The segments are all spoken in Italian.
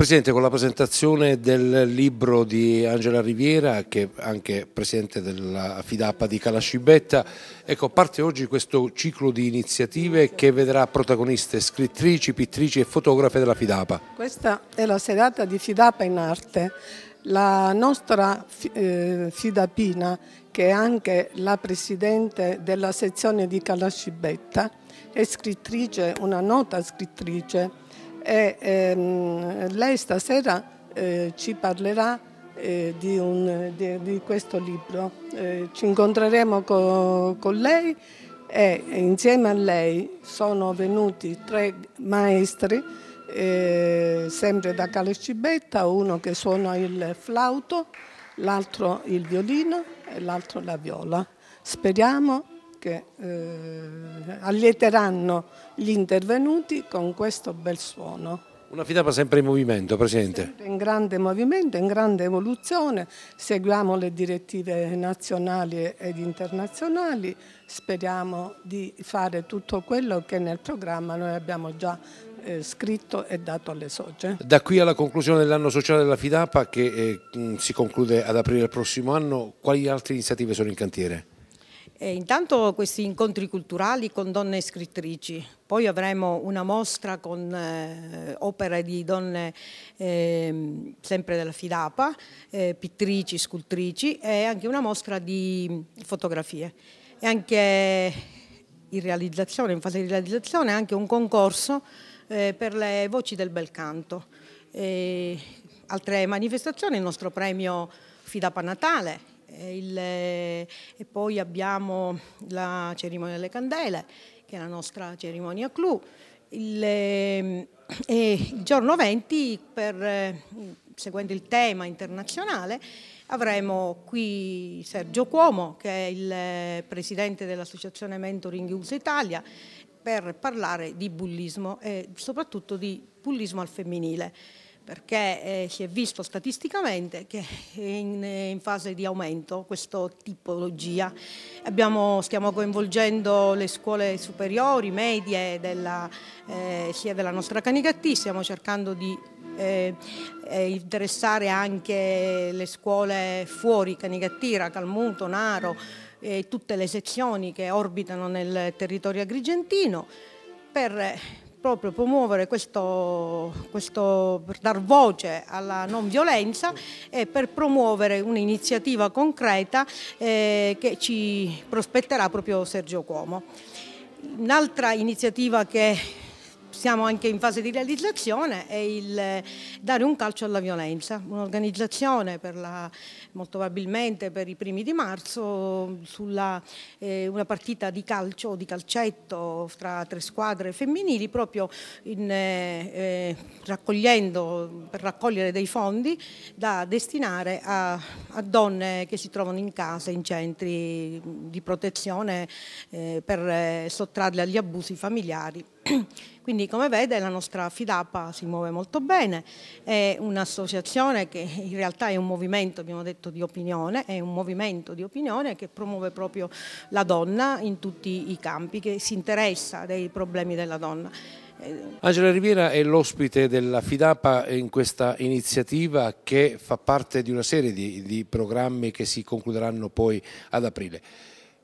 Presidente, con la presentazione del libro di Angela Riviera, che è anche presidente della Fidappa di Calascibetta, ecco, parte oggi questo ciclo di iniziative che vedrà protagoniste scrittrici, pittrici e fotografe della Fidappa. Questa è la serata di Fidappa in arte. La nostra eh, Fidapina, che è anche la presidente della sezione di Calascibetta, è scrittrice, una nota scrittrice, e ehm, lei stasera eh, ci parlerà eh, di, un, di, di, questo libro. Eh, ci incontreremo co, con lei e insieme a lei sono venuti tre maestri, eh, sempre da Calescibetta, uno che suona il flauto, l'altro il violino e l'altro la viola. Speriamo che eh, allieteranno gli intervenuti con questo bel suono. Una FIDAPA sempre in movimento, Presidente. Sempre in grande movimento, in grande evoluzione, seguiamo le direttive nazionali ed internazionali, speriamo di fare tutto quello che nel programma noi abbiamo già eh, scritto e dato alle SOGE. Da qui alla conclusione dell'anno sociale della FIDAPA che eh, si conclude ad aprile del prossimo anno, quali altre iniziative sono in cantiere? E intanto questi incontri culturali con donne scrittrici, poi avremo una mostra con eh, opere di donne eh, sempre della Fidapa, eh, pittrici, scultrici e anche una mostra di fotografie. E anche in realizzazione, in fase di realizzazione, anche un concorso eh, per le voci del bel canto. E altre manifestazioni, il nostro premio Fidapa Natale, il, e poi abbiamo la cerimonia delle candele, che è la nostra cerimonia clou. Il, ehm, e il giorno 20, per, seguendo il tema internazionale, avremo qui Sergio Cuomo, che è il presidente dell'associazione Mentoring USA Italia, per parlare di bullismo e soprattutto di bullismo al femminile perché eh, si è visto statisticamente che è in, eh, in, fase di aumento questa tipologia. Abbiamo, stiamo coinvolgendo le scuole superiori, medie, della, eh, sia della nostra Canicattì, stiamo cercando di eh, eh interessare anche le scuole fuori Canicattira, Calmuto, Naro, e eh, tutte le sezioni che orbitano nel territorio agrigentino per proprio promuovere questo, questo, per dar voce alla non violenza e per promuovere un'iniziativa concreta eh, che ci prospetterà proprio Sergio Cuomo. Un'altra iniziativa che siamo anche in fase di realizzazione, è il eh, dare un calcio alla violenza, un'organizzazione molto probabilmente per i primi di marzo sulla eh, una partita di calcio o di calcetto tra tre squadre femminili proprio in, eh, eh, raccogliendo, per raccogliere dei fondi da destinare a, a, donne che si trovano in casa, in centri di protezione eh, per eh, sottrarle agli abusi familiari. Quindi come vede la nostra FIDAPA si muove molto bene, è un'associazione che in realtà è un movimento, abbiamo detto, di opinione, è un movimento di opinione che promuove proprio la donna in tutti i campi, che si interessa dei problemi della donna. Eh, Angela Riviera è l'ospite della FIDAPA in questa iniziativa che fa parte di una serie di, di programmi che si concluderanno poi ad aprile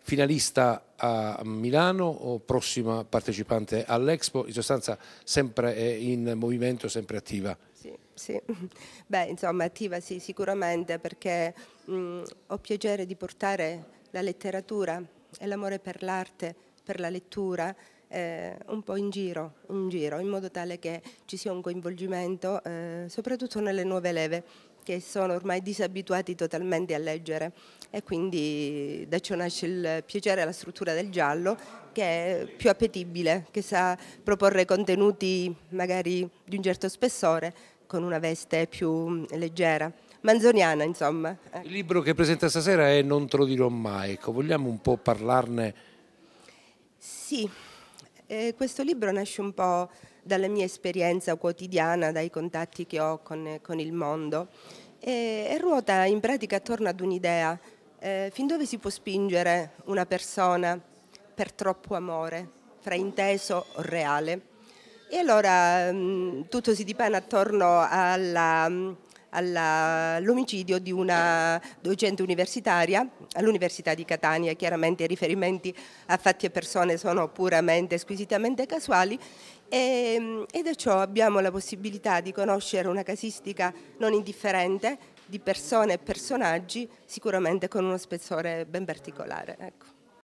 finalista a Milano o prossima partecipante all'Expo, in sostanza sempre eh, in movimento, sempre attiva? Sì, sì. Beh, insomma, attiva sì, sicuramente perché mh, mm, ho piacere di portare la letteratura e l'amore per l'arte, per la lettura, eh, un po' in giro, in giro, in modo tale che ci sia un coinvolgimento eh, soprattutto nelle nuove leve che sono ormai disabituati totalmente a leggere e quindi da ciò nasce il piacere alla struttura del giallo che è più appetibile, che sa proporre contenuti magari di un certo spessore con una veste più mm, leggera manzoniana, insomma. Eh. Il libro che presenta stasera è Non te lo dirò mai. Ecco, vogliamo un po' parlarne? Sì, e eh, questo libro nasce un po' dalla mia esperienza quotidiana, dai contatti che ho con, con il mondo e, e, ruota in pratica attorno ad un'idea, eh, fin dove si può spingere una persona per troppo amore, frainteso o reale. E allora mh, mm, tutto si dipana attorno alla... Mh, mm, all'omicidio di una docente universitaria all'Università di Catania, chiaramente i riferimenti a fatti e persone sono puramente, e squisitamente casuali e, e da ciò abbiamo la possibilità di conoscere una casistica non indifferente di persone e personaggi sicuramente con uno spessore ben particolare. Ecco.